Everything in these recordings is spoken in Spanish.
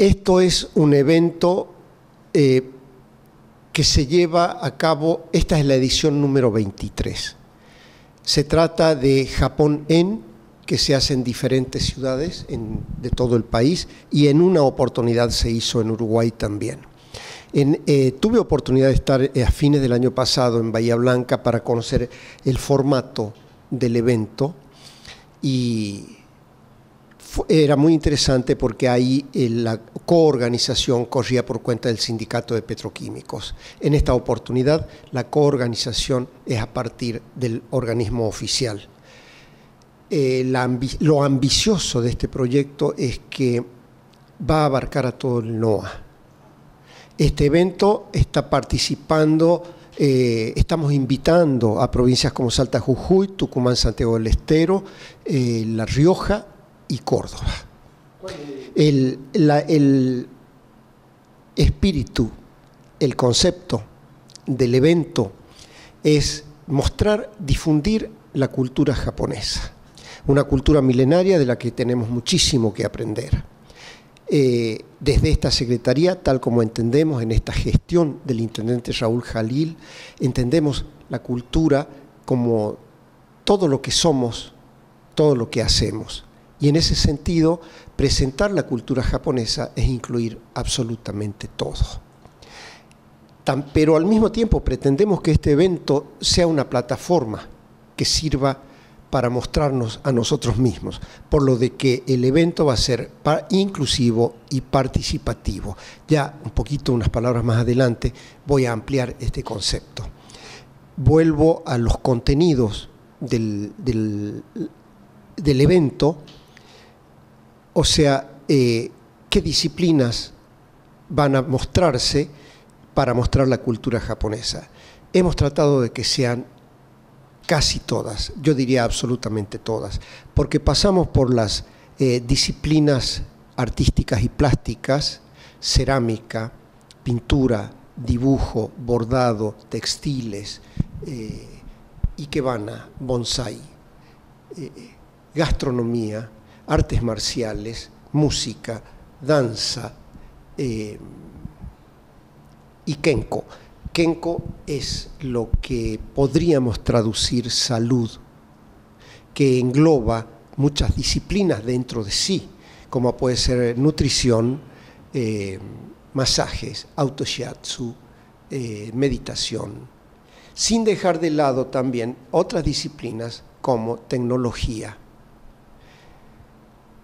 Esto es un evento eh, que se lleva a cabo, esta es la edición número 23. Se trata de Japón en, que se hace en diferentes ciudades de todo el país y en una oportunidad se hizo en Uruguay también. Eh, tuve oportunidad de estar eh, a fines del año pasado en Bahía Blanca para conocer el formato del evento y era muy interesante porque ahí eh, la coorganización corría por cuenta del sindicato de petroquímicos. En esta oportunidad, la coorganización es a partir del organismo oficial. Eh, lo ambicioso de este proyecto es que va a abarcar a todo el NOA. Este evento está participando, eh, estamos invitando a provincias como Salta Jujuy, Tucumán, Santiago del Estero, La Rioja, y Córdoba. El, espíritu, el concepto del evento es mostrar, difundir la cultura japonesa, una cultura milenaria de la que tenemos muchísimo que aprender. Eh, desde esta Secretaría, tal como entendemos en esta gestión del Intendente Raúl Jalil, entendemos la cultura como todo lo que somos, todo lo que hacemos. Y en ese sentido, presentar la cultura japonesa es incluir absolutamente todo. pero al mismo tiempo pretendemos que este evento sea una plataforma que sirva para mostrarnos a nosotros mismos, por lo de que el evento va a ser inclusivo y participativo. Ya un poquito, unas palabras más adelante, voy a ampliar este concepto. Vuelvo a los contenidos del evento o sea, eh, ¿qué disciplinas van a mostrarse para mostrar la cultura japonesa? Hemos tratado de que sean casi todas, yo diría absolutamente todas, porque pasamos por las eh, disciplinas artísticas y plásticas, cerámica, pintura, dibujo, bordado, textiles, eh, ikebana, bonsai, eh, gastronomía, artes marciales, música, danza eh, y kenko. Kenko es lo que podríamos traducir salud, que engloba muchas disciplinas dentro de sí, como puede ser nutrición, eh, masajes, autoshiatsu, eh, meditación, sin dejar de lado también otras disciplinas como tecnología.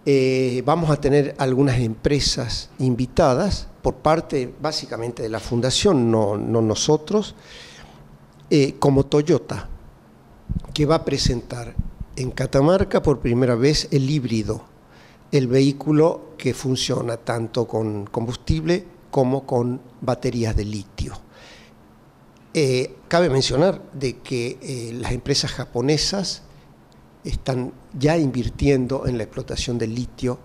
Eh, vamos a tener algunas empresas invitadas por parte básicamente de la fundación, no, nosotros, eh, como Toyota, que va a presentar en Catamarca por primera vez el híbrido, el vehículo que funciona tanto con combustible como con baterías de litio. Eh, cabe mencionar de que las empresas japonesas están ya invirtiendo en la explotación del litio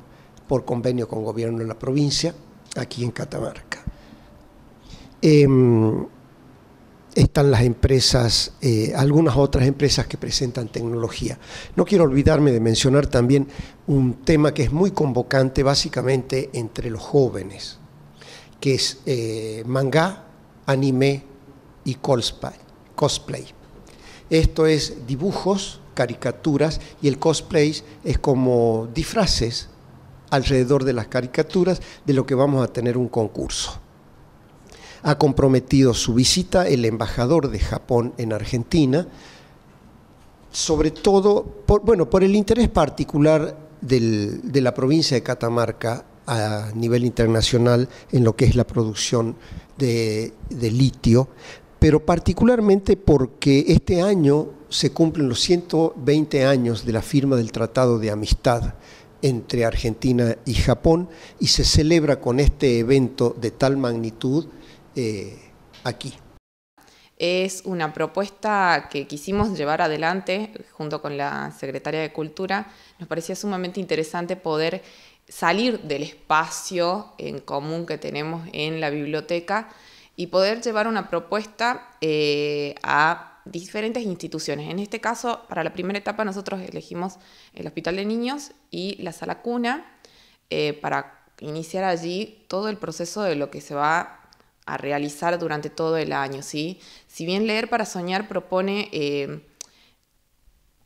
por convenio con gobierno en la provincia, aquí en Catamarca. Em, están las empresas, eh, algunas otras empresas que presentan tecnología. No quiero olvidarme de mencionar también un tema que es muy convocante básicamente entre los jóvenes, que es eh, manga, anime y cosplay. Esto es dibujos caricaturas y el cosplay es como disfraces alrededor de las caricaturas de lo que vamos a tener un concurso. Ha comprometido su visita el embajador de Japón en Argentina, sobre todo por, bueno, por el interés particular del, de la provincia de Catamarca a nivel internacional en lo que es la producción de, de litio, pero particularmente porque este año se cumplen los 120 años de la firma del Tratado de Amistad entre Argentina y Japón y se celebra con este evento de tal magnitud eh, aquí. Es una propuesta que quisimos llevar adelante junto con la Secretaria de Cultura. Nos parecía sumamente interesante poder salir del espacio en común que tenemos en la biblioteca y poder llevar una propuesta eh, a diferentes instituciones. En este caso, para la primera etapa nosotros elegimos el Hospital de Niños y la Sala Cuna eh, para iniciar allí todo el proceso de lo que se va a realizar durante todo el año. ¿sí? Si bien Leer para Soñar propone eh,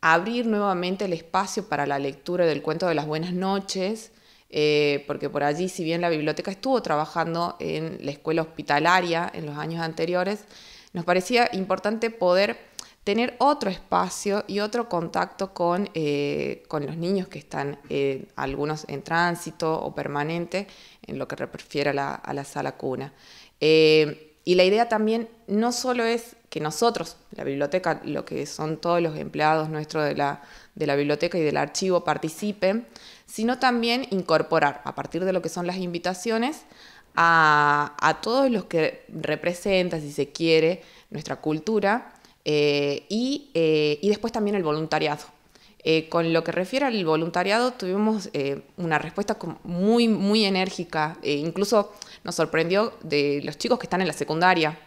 abrir nuevamente el espacio para la lectura del cuento de las buenas noches, eh, porque por allí, si bien la biblioteca estuvo trabajando en la escuela hospitalaria en los años anteriores, nos parecía importante poder tener otro espacio y otro contacto con, eh, con los niños que están eh, algunos en tránsito o permanente, en lo que refiere a la, a la sala cuna. y la idea también no solo es que nosotros, la biblioteca, lo que son todos los empleados nuestros de la, de la biblioteca y del archivo participen, sino también incorporar a partir de lo que son las invitaciones a, todos los que representan, si se quiere, nuestra cultura eh, eh, y, después también el voluntariado. Eh, con lo que refiere al voluntariado, tuvimos una respuesta muy, muy enérgica. E incluso nos sorprendió de los chicos que están en la secundaria,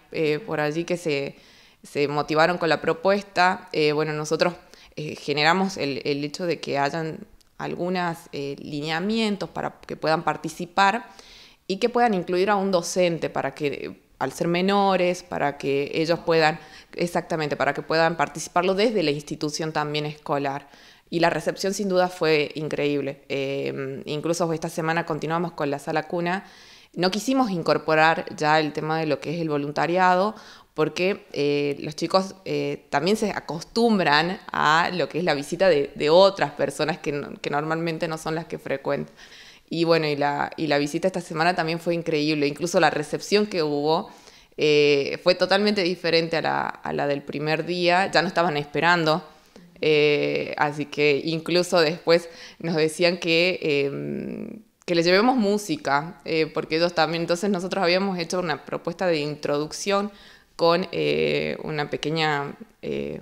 por allí que se, motivaron con la propuesta. bueno, nosotros generamos el, el, hecho de que hayan algunos eh, lineamientos para que puedan participar y que puedan incluir a un docente para que al ser menores, para que ellos puedan, exactamente, para que puedan participarlo desde la institución también escolar. Y la recepción sin duda fue increíble. Eh, incluso esta semana continuamos con la sala cuna no quisimos incorporar ya el tema de lo que es el voluntariado porque eh, los chicos eh, también se acostumbran a lo que es la visita de, otras personas que, normalmente no son las que frecuentan. Y bueno, y la, visita esta semana también fue increíble, incluso la recepción que hubo eh, fue totalmente diferente a la, a la, del primer día, ya no estaban esperando. así que incluso después nos decían que em, que le llevemos música, eh, porque ellos también, entonces nosotros habíamos hecho una propuesta de introducción con eh, una pequeña eh,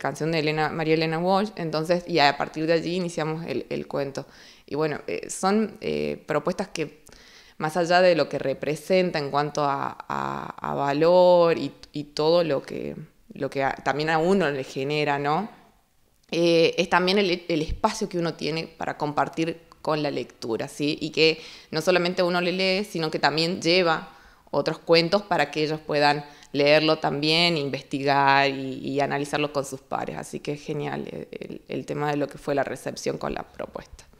canción de María Elena Walsh, entonces, y a partir de allí iniciamos el, cuento. Y bueno, son propuestas que más allá de lo que representa en cuanto a, valor y, todo lo que, lo que también a uno le genera, ¿no? es también el, el espacio que uno tiene para compartir con la lectura, ¿sí? Y que no solamente uno le lee, sino que también lleva otros cuentos para que ellos puedan leerlo también, investigar y, analizarlo con sus pares. Así que es genial el, el tema de lo que fue la recepción con la propuesta.